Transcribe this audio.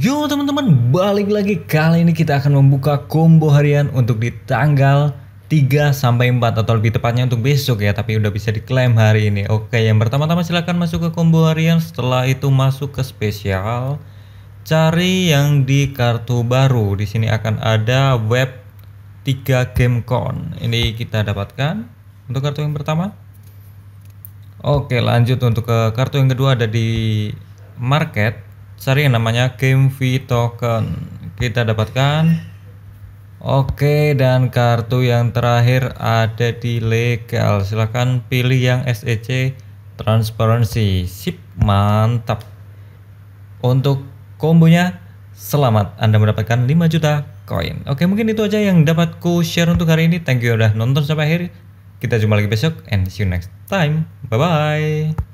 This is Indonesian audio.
Yo teman-teman, balik lagi kali ini kita akan membuka combo harian untuk di tanggal 3 sampai 4 atau lebih tepatnya untuk besok ya, tapi udah bisa diklaim hari ini. Oke, yang pertama-tama silahkan masuk ke combo harian, setelah itu masuk ke spesial. Cari yang di kartu baru. Di sini akan ada web 3 Gamecon. Ini kita dapatkan untuk kartu yang pertama. Oke, lanjut untuk ke kartu yang kedua ada di market cari yang namanya game V token kita dapatkan Oke dan kartu yang terakhir ada di legal silahkan pilih yang SEC transparansi sip mantap untuk kombonya selamat Anda mendapatkan 5 juta koin Oke mungkin itu aja yang dapat ku share untuk hari ini thank you udah nonton sampai akhir kita jumpa lagi besok and see you next time bye bye